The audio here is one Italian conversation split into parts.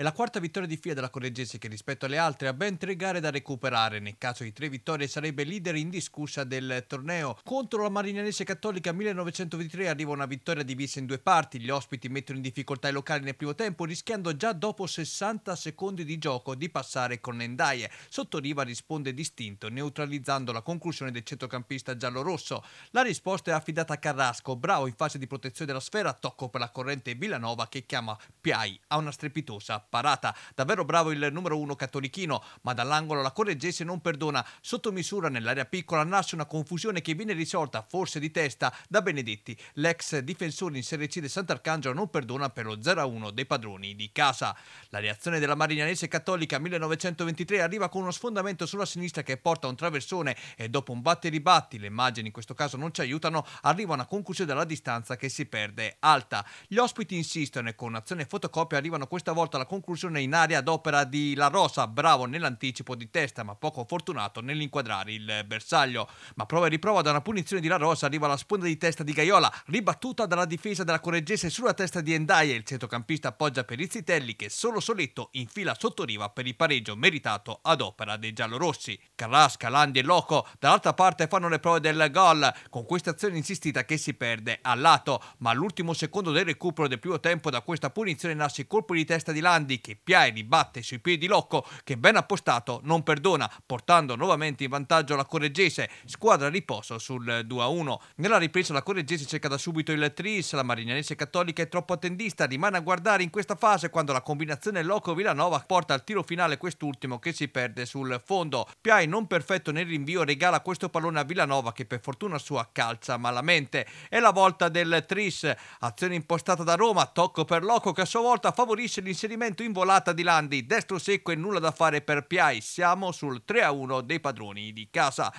È la quarta vittoria di fila della Correggese che rispetto alle altre ha ben tre gare da recuperare. Nel caso di tre vittorie sarebbe leader indiscussa del torneo. Contro la Marinarese Cattolica 1923 arriva una vittoria divisa in due parti. Gli ospiti mettono in difficoltà i locali nel primo tempo rischiando già dopo 60 secondi di gioco di passare con Nendaie. Sottoriva risponde distinto neutralizzando la conclusione del centrocampista giallo-rosso. La risposta è affidata a Carrasco, bravo in fase di protezione della sfera, tocco per la corrente Villanova che chiama Piai a una strepitosa parata. Davvero bravo il numero uno cattolichino, ma dall'angolo la Correggese non perdona. Sotto misura nell'area piccola nasce una confusione che viene risolta, forse di testa, da Benedetti. L'ex difensore in Serie C del Sant'Arcangelo non perdona per lo 0-1 dei padroni di casa. La reazione della Marignanese Cattolica 1923 arriva con uno sfondamento sulla sinistra che porta un traversone e dopo un batte e ribatti, le immagini in questo caso non ci aiutano, arriva una conclusione dalla distanza che si perde alta. Gli ospiti insistono e con azione fotocopia arrivano questa volta alla conclusione conclusione in area ad opera di La Rosa, bravo nell'anticipo di testa ma poco fortunato nell'inquadrare il bersaglio. Ma prova e riprova da una punizione di La Rosa arriva la sponda di testa di Gaiola, ribattuta dalla difesa della Correggese sulla testa di Endaia. Il centrocampista appoggia per Rizzitelli che solo soletto infila sotto riva per il pareggio meritato ad opera dei giallorossi. Carrasca, Landi e Loco dall'altra parte fanno le prove del gol con questa azione insistita che si perde a lato, ma all'ultimo secondo del recupero del primo tempo da questa punizione nasce colpo di testa di Landi Morandi che Piai batte sui piedi Locco che ben appostato non perdona portando nuovamente in vantaggio la Correggese, squadra a riposo sul 2-1. Nella ripresa la Correggese cerca da subito il tris, la Marignanese Cattolica è troppo attendista, rimane a guardare in questa fase quando la combinazione Locco-Villanova porta al tiro finale quest'ultimo che si perde sul fondo. Piai non perfetto nel rinvio regala questo pallone a Villanova che per fortuna sua calza malamente. È la volta del tris, azione impostata da Roma, tocco per Locco che a sua volta favorisce l'inserimento intervento in volata di Landi, destro secco e nulla da fare per Piai, siamo sul 3-1 dei padroni di casa.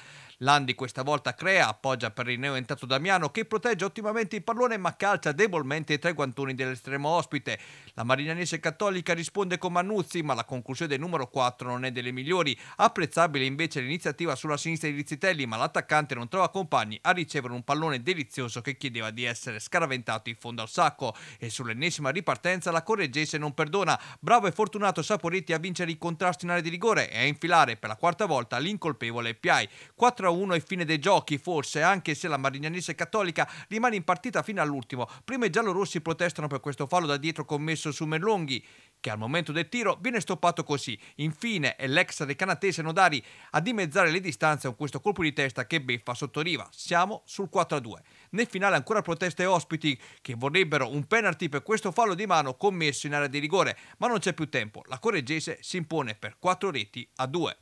Landi questa volta crea, appoggia per il neoentrato Damiano che protegge ottimamente il pallone ma calcia debolmente tra i guantoni dell'estremo ospite. La Marinanese Cattolica risponde con Mannuzzi ma la conclusione del numero 4 non è delle migliori. Apprezzabile invece l'iniziativa sulla sinistra di Rizzitelli ma l'attaccante non trova compagni a ricevere un pallone delizioso che chiedeva di essere scaraventato in fondo al sacco e sull'ennesima ripartenza la correggese non perdona. Bravo e fortunato Saporetti a vincere i contrasti in area di rigore e a infilare per la quarta volta l'incolpevole Piai. 4 0-1 e fine dei giochi, forse, anche se la Marignanese Cattolica rimane in partita fino all'ultimo. Prima i giallorossi protestano per questo fallo da dietro commesso su Merlonghi, che al momento del tiro viene stoppato così. Infine è l'ex del canatese Nodari a dimezzare le distanze con questo colpo di testa che beffa sotto riva. Siamo sul 4-2. Nel finale ancora proteste ospiti che vorrebbero un penalty per questo fallo di mano commesso in area di rigore, ma non c'è più tempo. La Correggese si impone per 4 reti a 2.